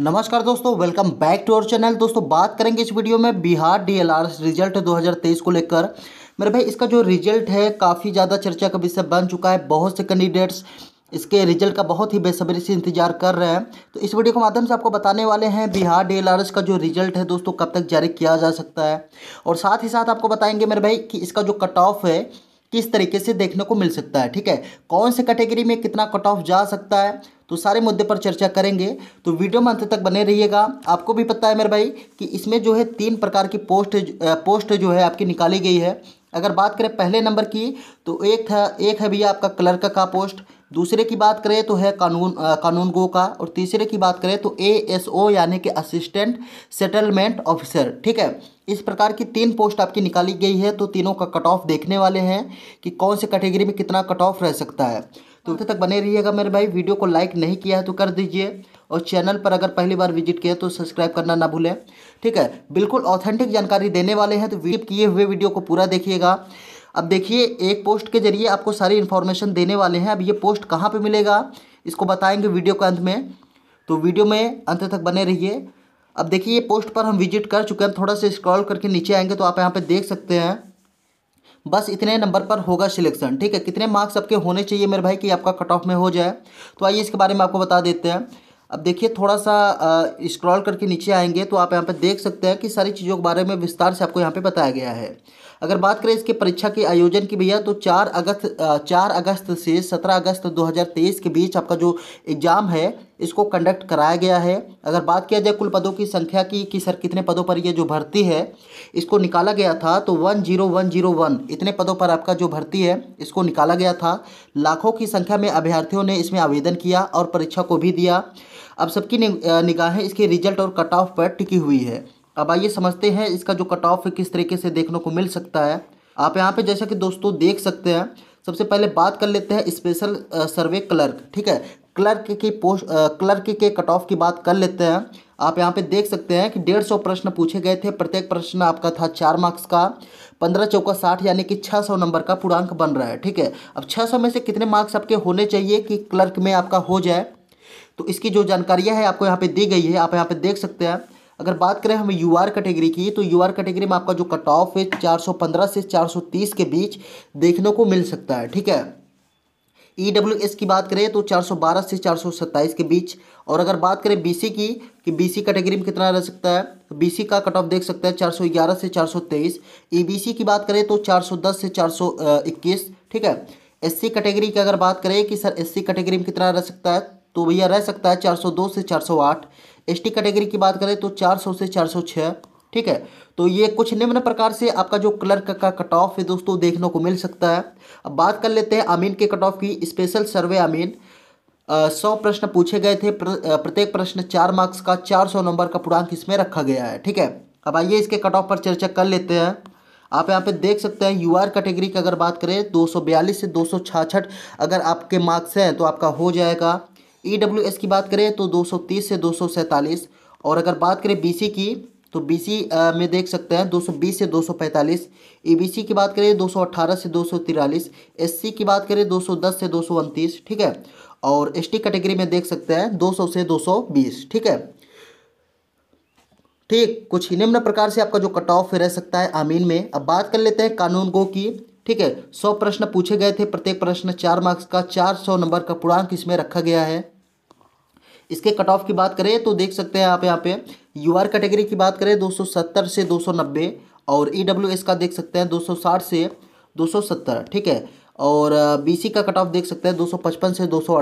नमस्कार दोस्तों welcome back to our channel दोस्तों बात करेंगे इस वीडियो में बिहार डीएलआर रिजल्ट 2023 को लेकर मेरे भाई इसका जो रिजल्ट है काफ़ी ज़्यादा चर्चा का विषय बन चुका है बहुत से कैंडिडेट्स इसके रिजल्ट का बहुत ही बेसब्री से इंतजार कर रहे हैं तो इस वीडियो के माध्यम से आपको बताने वाले हैं बिहार डी का जो रिजल्ट है दोस्तों कब तक जारी किया जा सकता है और साथ ही साथ आपको बताएंगे मेरे भाई कि इसका जो कट ऑफ है किस तरीके से देखने को मिल सकता है ठीक है कौन से कैटेगरी में कितना कट ऑफ जा सकता है तो सारे मुद्दे पर चर्चा करेंगे तो वीडियो में अंत तक बने रहिएगा आपको भी पता है मेरे भाई कि इसमें जो है तीन प्रकार की पोस्ट पोस्ट जो है आपकी निकाली गई है अगर बात करें पहले नंबर की तो एक है एक है भैया आपका क्लर्क का पोस्ट दूसरे की बात करें तो है कानून आ, कानून गो का और तीसरे की बात करें तो एएसओ यानी कि असिस्टेंट सेटलमेंट ऑफिसर ठीक है इस प्रकार की तीन पोस्ट आपकी निकाली गई है तो तीनों का कट ऑफ देखने वाले हैं कि कौन से कैटेगरी में कितना कट ऑफ रह सकता है तो अंत तक बने रहिएगा मेरे भाई वीडियो को लाइक नहीं किया है तो कर दीजिए और चैनल पर अगर पहली बार विजिट किया तो सब्सक्राइब करना ना भूलें ठीक है बिल्कुल ऑथेंटिक जानकारी देने वाले हैं तो वीडियो किए हुए वीडियो को पूरा देखिएगा अब देखिए एक पोस्ट के जरिए आपको सारी इन्फॉर्मेशन देने वाले हैं अब ये पोस्ट कहाँ पे मिलेगा इसको बताएंगे वीडियो के अंत में तो वीडियो में अंत तक बने रहिए अब देखिए ये पोस्ट पर हम विजिट कर चुके हैं थोड़ा सा स्क्रॉल करके नीचे आएंगे तो आप यहाँ पे देख सकते हैं बस इतने नंबर पर होगा सिलेक्शन ठीक है कितने मार्क्स आपके होने चाहिए मेरे भाई कि आपका कट ऑफ में हो जाए तो आइए इसके बारे में आपको बता देते हैं अब देखिए थोड़ा सा स्क्रॉल करके नीचे आएंगे तो आप यहाँ पर देख सकते हैं कि सारी चीज़ों के बारे में विस्तार से आपको यहाँ पे बताया गया है अगर बात करें इसके परीक्षा के आयोजन की भैया तो चार अगस्त चार अगस्त से सत्रह अगस्त 2023 के बीच आपका जो एग्ज़ाम है इसको कंडक्ट कराया गया है अगर बात किया जाए कुल पदों की संख्या की कि सर कितने पदों पर ये जो भर्ती है इसको निकाला गया था तो one zero one zero one इतने पदों पर आपका जो भर्ती है इसको निकाला गया था लाखों की संख्या में अभ्यर्थियों ने इसमें आवेदन किया और परीक्षा को भी दिया अब सबकी निगाहें इसके रिजल्ट और कट ऑफ पर टिकी हुई है अब आइए समझते हैं इसका जो कट ऑफ किस तरीके से देखने को मिल सकता है आप यहाँ पे जैसा कि दोस्तों देख सकते हैं सबसे पहले बात कर लेते हैं स्पेशल सर्वे क्लर्क ठीक है क्लर्क की पोस्ट क्लर्क के कट ऑफ की बात कर लेते हैं आप यहाँ पे देख सकते हैं कि डेढ़ सौ प्रश्न पूछे गए थे प्रत्येक प्रश्न आपका था चार मार्क्स का पंद्रह चौका साठ यानी कि छः सौ नंबर का पूर्णांक बन रहा है ठीक है अब छः सौ में से कितने मार्क्स आपके होने चाहिए कि क्लर्क में आपका हो जाए तो इसकी जो जानकारियाँ है आपको यहाँ पर दी गई है आप यहाँ पर देख सकते हैं अगर बात करें हमें यू आर कैटेगरी की तो यू आर कैटेगरी में आपका जो कट ऑफ है 415 से 430 के बीच देखने को मिल सकता है ठीक है ई डब्ल्यू एस की बात करें तो 412 से 427 के बीच और अगर बात करें बी सी की कि सी कैटेगरी में कितना रह सकता है बी सी का कट ऑफ देख सकते हैं 411 से 423 सी की बात करें तो 410 से 421 ठीक है एस सी कैटेगरी की अगर बात करें कि सर एस सी कैटेगरी में कितना रह सकता है तो भैया रह सकता है दो से आठ एसटी कैटेगरी की बात करें तो 400 से 406 ठीक है तो ये कुछ निम्न प्रकार से आपका जो क्लर्क का कट ऑफ है दोस्तों देखने को मिल सकता है अब बात कर लेते हैं अमीन के कट ऑफ की स्पेशल सर्वे अमीन सौ प्रश्न पूछे गए थे प्र, प्रत्येक प्रश्न चार मार्क्स का चार सौ नंबर का पूर्णांक इसमें रखा गया है ठीक है अब आइए इसके कट ऑफ पर चर्चा कर लेते हैं आप यहाँ पे देख सकते हैं यूआर कैटेगरी की अगर बात करें 242 से दो अगर आपके मार्क्स हैं तो आपका हो जाएगा ई की बात करें तो 230 से दो और अगर बात करें बी की तो बी में देख सकते हैं 220 से 245 ईबीसी की बात करें 218 से दो एससी की बात करें 210 से दो ठीक है और एसटी कैटेगरी में देख सकते हैं 200 से 220 ठीक है ठीक कुछ निम्न प्रकार से आपका जो कट ऑफ रह सकता है आमीन में अब बात कर लेते हैं कानून गो की ठीक है सौ प्रश्न पूछे गए थे प्रत्येक प्रश्न चार मार्क्स का चार सौ नंबर का पूर्णांक इसमें रखा गया है इसके कट ऑफ की बात करें तो देख सकते हैं आप यहाँ पे यू आर कैटेगरी की बात करें 270 से 290 और ई डब्ल्यू एस का देख सकते हैं 260 से 270 ठीक है और बी सी का कट ऑफ देख सकते हैं 255 से दो सौ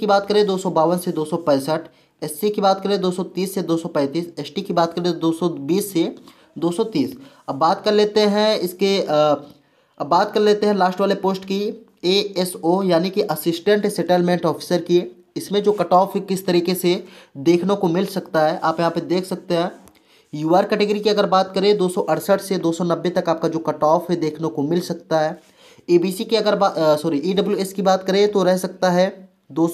की बात करें दो से दो सी की बात करें 230 से 235 एसटी की बात करें 220 से 230 अब बात कर लेते हैं इसके अब बात कर लेते हैं लास्ट वाले पोस्ट की ए एस ओ यानी कि असिस्टेंट सेटलमेंट ऑफिसर की इसमें जो कट ऑफ किस तरीके से देखने को मिल सकता है आप यहाँ पे देख सकते हैं यू आर कैटेगरी की अगर बात करें दो से दो तक आपका जो कट ऑफ है देखने को मिल सकता है ए की अगर सॉरी ई की बात करें तो रह सकता है दो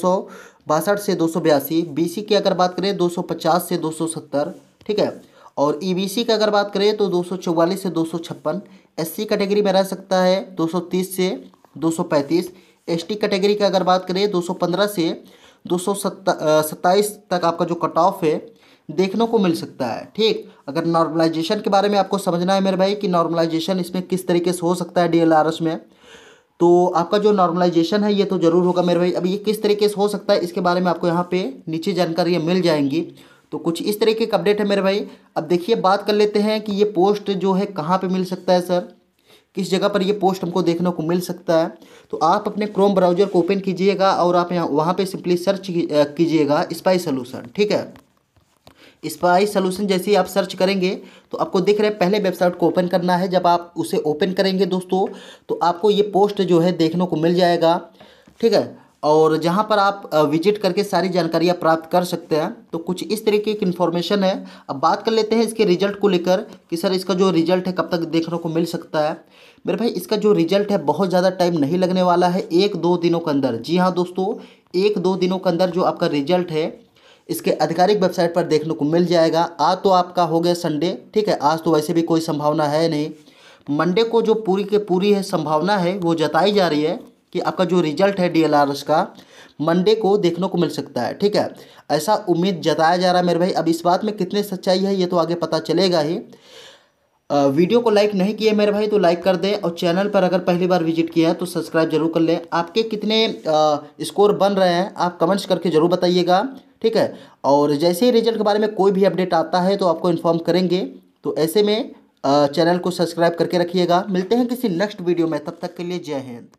से दो सौ की अगर बात करें 250 से 270 ठीक है और ई की अगर बात करें तो 244 से दो सी कैटेगरी में रह सकता है 230 से 235 टी कैटेगरी की अगर बात करें 215 से दो सौ सत्ताईस तक आपका जो कट ऑफ है देखने को मिल सकता है ठीक अगर नॉर्मलाइजेशन के बारे में आपको समझना है मेरे भाई कि नॉर्मलाइजेशन इसमें किस तरीके से हो सकता है डीएलआरएस में तो आपका जो नॉर्मलाइजेशन है ये तो ज़रूर होगा मेरे भाई अब ये किस तरीके से हो सकता है इसके बारे में आपको यहाँ पे नीचे जानकारियाँ मिल जाएंगी तो कुछ इस तरीके का अपडेट है मेरे भाई अब देखिए बात कर लेते हैं कि ये पोस्ट जो है कहाँ पे मिल सकता है सर किस जगह पर ये पोस्ट हमको देखने को मिल सकता है तो आप अपने क्रोम ब्राउजर को ओपन कीजिएगा और आप यहाँ वहाँ पर सिंपली सर्च कीजिएगा स्पाई सोलूशन ठीक है स्पाई सोल्यूशन जैसे ही आप सर्च करेंगे तो आपको दिख रहे पहले वेबसाइट को ओपन करना है जब आप उसे ओपन करेंगे दोस्तों तो आपको ये पोस्ट जो है देखने को मिल जाएगा ठीक है और जहाँ पर आप विजिट करके सारी जानकारियाँ प्राप्त कर सकते हैं तो कुछ इस तरीके की इन्फॉर्मेशन है अब बात कर लेते हैं इसके रिजल्ट को लेकर कि सर इसका जो रिजल्ट है कब तक देखने को मिल सकता है मेरे भाई इसका जो रिजल्ट है बहुत ज़्यादा टाइम नहीं लगने वाला है एक दो दिनों के अंदर जी हाँ दोस्तों एक दो दिनों के अंदर जो आपका रिजल्ट है इसके आधिकारिक वेबसाइट पर देखने को मिल जाएगा आज तो आपका हो गया संडे ठीक है आज तो वैसे भी कोई संभावना है नहीं मंडे को जो पूरी के पूरी है संभावना है वो जताई जा रही है कि आपका जो रिजल्ट है डी का मंडे को देखने को मिल सकता है ठीक है ऐसा उम्मीद जताया जा रहा है मेरे भाई अब इस बात में कितने सच्चाई है ये तो आगे पता चलेगा ही वीडियो को लाइक नहीं किए मेरे भाई तो लाइक कर दें और चैनल पर अगर पहली बार विजिट किया है तो सब्सक्राइब जरूर कर लें आपके कितने स्कोर बन रहे हैं आप कमेंट्स करके ज़रूर बताइएगा ठीक है और जैसे ही रिजल्ट के बारे में कोई भी अपडेट आता है तो आपको इन्फॉर्म करेंगे तो ऐसे में चैनल को सब्सक्राइब करके रखिएगा मिलते हैं किसी नेक्स्ट वीडियो में तब तक के लिए जय हिंद